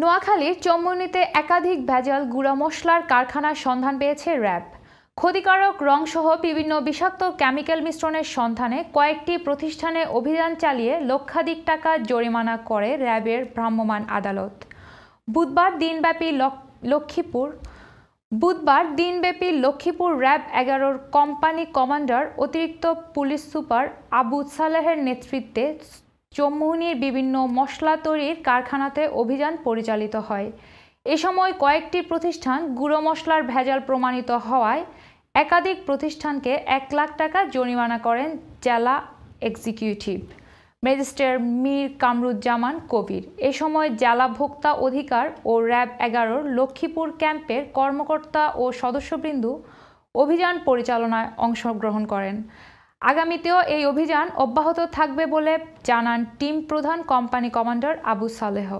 নোয়াখালীর চম্মনিতে একাধিক ভেজাল গুঁড়া মশলার কারখানার সন্ধান পেয়েছে র্যাব ক্ষতিকারক রংসহ বিভিন্ন বিষাক্ত কেমিক্যাল মিশ্রণের সন্ধানে কয়েকটি প্রতিষ্ঠানে অভিযান চালিয়ে লক্ষাধিক টাকা জরিমানা করে র্যাবের ভ্রাম্যমাণ আদালত বুধবার দিনব্যাপী লক্ষ্মীপুর বুধবার দিনব্যাপী লক্ষ্মীপুর র্যাব এগারোর কোম্পানি কমান্ডার অতিরিক্ত পুলিশ সুপার আবু সালেহের নেতৃত্বে চৌমুহনির বিভিন্ন মশলা তৈরির কারখানাতে অভিযান পরিচালিত হয় এ সময় কয়েকটি প্রতিষ্ঠান গুঁড়ো মশলার ভেজাল প্রমাণিত হওয়ায় একাধিক প্রতিষ্ঠানকে এক লাখ টাকা জরিমানা করেন জেলা এক্সিকিউটিভ ম্যাজিস্ট্রেট মীর কামরুজ্জামান কবির এ সময় জেলা ভোক্তা অধিকার ও র্যাব এগারোর লক্ষ্মীপুর ক্যাম্পের কর্মকর্তা ও সদস্যবৃন্দ অভিযান পরিচালনায় অংশগ্রহণ করেন আগামীতেও এই অভিযান অব্যাহত থাকবে বলে জানান টিম প্রধান কোম্পানি কমান্ডার আবু সালেহ